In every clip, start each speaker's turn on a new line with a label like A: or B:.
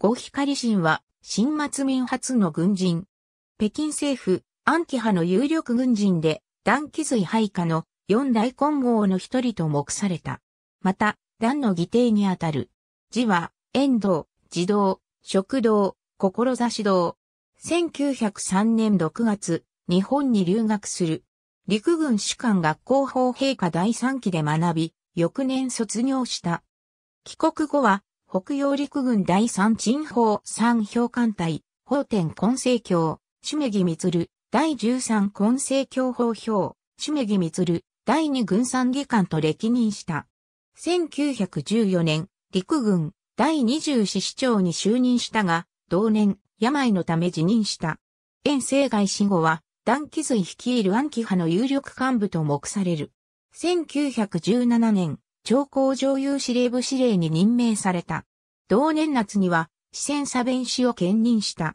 A: 呉光臣は、新末民初の軍人。北京政府、安徽派の有力軍人で、段気髄配下の四大混合の一人と目された。また、段の義弟にあたる。字は、遠藤、児童、食堂、志堂。1903年6月、日本に留学する。陸軍士官学校法陛下第3期で学び、翌年卒業した。帰国後は、北洋陸軍第三鎮砲三評艦隊、法天根正教、しめぎみつる、第十三根正教法表、しめぎみつる、第二軍参議官と歴任した。1914年、陸軍第二十四市長に就任したが、同年、病のため辞任した。遠征外死後は、断気髄率いる暗記派の有力幹部と目される。1917年、長江上優司令部司令に任命された。同年夏には、四川左弁氏を兼任した。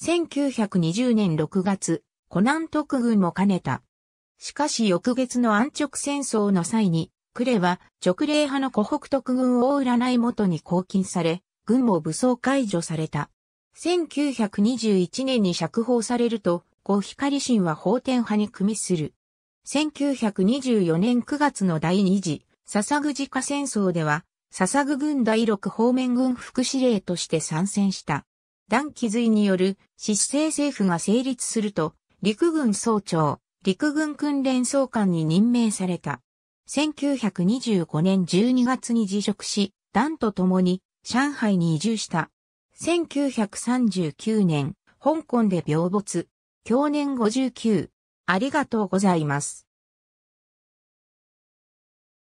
A: 1920年6月、湖南特軍も兼ねた。しかし翌月の安直戦争の際に、呉は直令派の湖北特軍を占い元に拘禁され、軍も武装解除された。1921年に釈放されると、後光神は法天派に組みする。1924年9月の第二次笹具鹿戦争では、笹具軍第六方面軍副司令として参戦した。弾気髄による失政政府が成立すると、陸軍総長、陸軍訓練総監に任命された。1925年12月に辞職し、弾と共に上海に移住した。1939年、香港で病没。去年59。ありがとうございます。